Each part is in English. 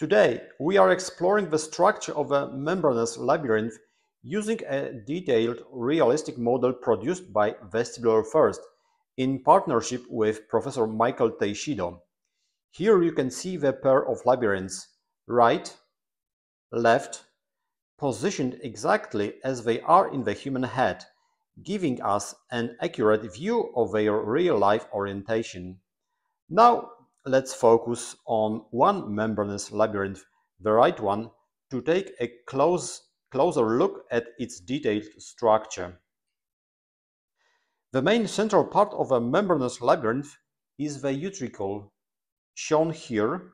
Today, we are exploring the structure of a membranous labyrinth using a detailed realistic model produced by Vestibular First in partnership with Professor Michael Teishido. Here you can see the pair of labyrinths, right, left, positioned exactly as they are in the human head, giving us an accurate view of their real-life orientation. Now let's focus on one membranous labyrinth, the right one, to take a close, closer look at its detailed structure. The main central part of a membranous labyrinth is the utricle, shown here,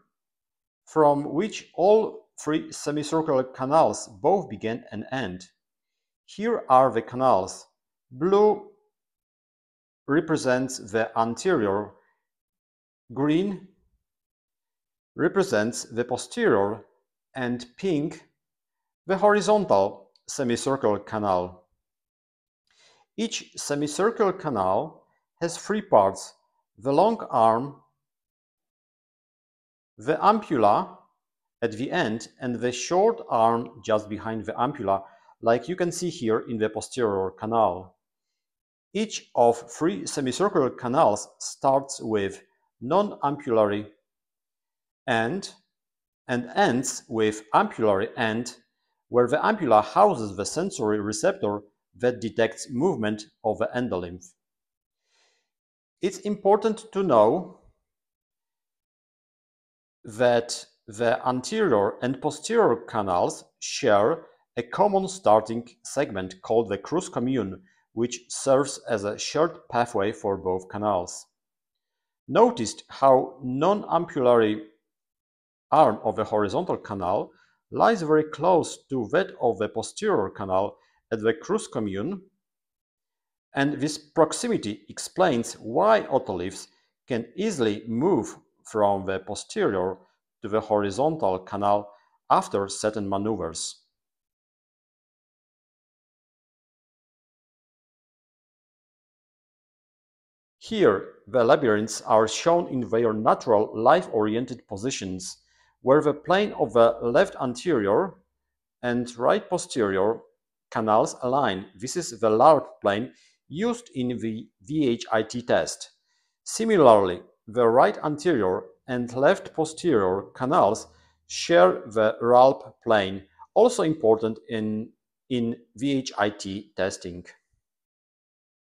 from which all three semicircular canals both begin and end. Here are the canals. Blue represents the anterior Green represents the posterior and pink the horizontal semicircular canal. Each semicircular canal has three parts, the long arm, the ampulla at the end, and the short arm just behind the ampulla, like you can see here in the posterior canal. Each of three semicircular canals starts with non-ampullary end and ends with ampullary end, where the ampulla houses the sensory receptor that detects movement of the endolymph. It's important to know that the anterior and posterior canals share a common starting segment called the crus commune, which serves as a shared pathway for both canals noticed how non-ampullary arm of the horizontal canal lies very close to that of the posterior canal at the crus commune, and this proximity explains why otoliths can easily move from the posterior to the horizontal canal after certain maneuvers. Here, the labyrinths are shown in their natural life-oriented positions, where the plane of the left anterior and right posterior canals align. This is the larp plane used in the VHIT test. Similarly, the right anterior and left posterior canals share the RALP plane, also important in, in VHIT testing.